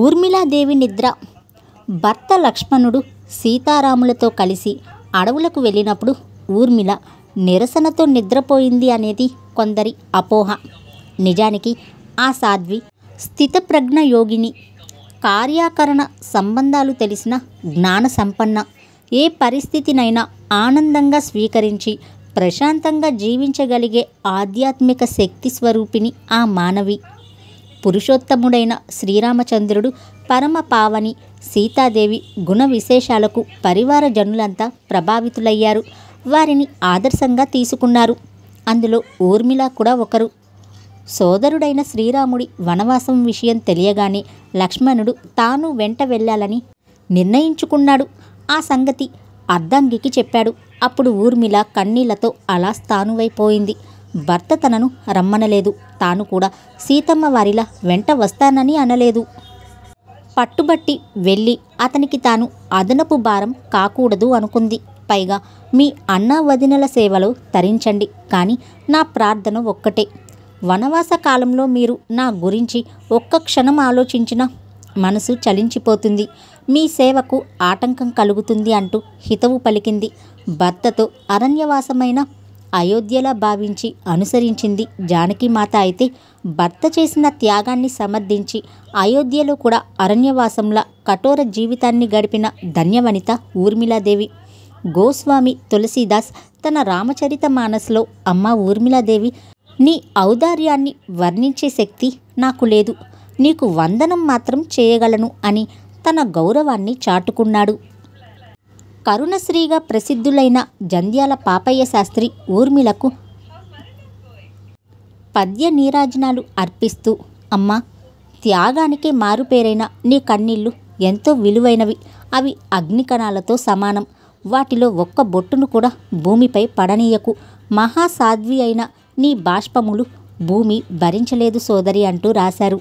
ఊర్మిళాదేవి నిద్ర భర్త లక్ష్మణుడు సీతారాములతో కలిసి అడవులకు వెళ్ళినప్పుడు ఊర్మిళ నిరసనతో నిద్రపోయింది అనేది కొందరి అపోహ నిజానికి ఆ సాధ్వి స్థితప్రజ్ఞ యోగిని కార్యాకరణ సంబంధాలు తెలిసిన జ్ఞాన సంపన్న ఏ పరిస్థితినైనా ఆనందంగా స్వీకరించి ప్రశాంతంగా జీవించగలిగే ఆధ్యాత్మిక శక్తి స్వరూపిణి ఆ మానవి పురుషోత్తముడైన శ్రీరామచంద్రుడు పరమ పావని సీతాదేవి గుణ విశేషాలకు పరివార జనులంతా ప్రభావితులయ్యారు వారిని ఆదర్శంగా తీసుకున్నారు అందులో ఊర్మిళ కూడా ఒకరు సోదరుడైన శ్రీరాముడి వనవాసం విషయం తెలియగానే లక్ష్మణుడు తాను వెంట వెళ్ళాలని నిర్ణయించుకున్నాడు ఆ సంగతి అర్ధంగికి చెప్పాడు అప్పుడు ఊర్మిళ కన్నీళ్లతో అలా స్థానువైపోయింది భర్త తనను రమ్మనలేదు తాను కూడా సీతమ్మ వారిలా వెంట వస్తానని అనలేదు పట్టుబట్టి వెళ్ళి అతనికి తాను అదనపు భారం కాకూడదు అనుకుంది పైగా మీ అన్న వదినల సేవలో తరించండి కానీ నా ప్రార్థన ఒక్కటే వనవాస కాలంలో మీరు నా గురించి ఒక్క క్షణం ఆలోచించిన మనసు చలించిపోతుంది మీ సేవకు ఆటంకం కలుగుతుంది అంటూ హితవు పలికింది భర్తతో అరణ్యవాసమైన అయోధ్యలా భావించి అనుసరించింది జానకిమాత అయితే భర్త చేసిన త్యాగాన్ని సమర్థించి అయోధ్యలో కూడా అరణ్యవాసంలా కఠోర జీవితాన్ని గడిపిన ధన్యవనిత ఊర్మిళాదేవి గోస్వామి తులసీదాస్ తన రామచరిత మానస్లో అమ్మ ఊర్మిళాదేవి నీ ఔదార్యాన్ని వర్ణించే శక్తి నాకు లేదు నీకు వందనం మాత్రం చేయగలను అని తన గౌరవాన్ని చాటుకున్నాడు కరుణశ్రీగా ప్రసిద్ధులైన జంధ్యాల పాపయ్య శాస్త్రి ఊర్మిళకు పద్య నీరాజనాలు అర్పిస్తూ అమ్మ త్యాగానికి మారుపేరైన నీ కన్నీళ్ళు ఎంతో విలువైనవి అవి అగ్నికణాలతో సమానం వాటిలో ఒక్క బొట్టును కూడా భూమిపై పడనీయకు మహాసాధ్వి అయిన నీ బాష్పములు భూమి భరించలేదు సోదరి అంటూ రాశారు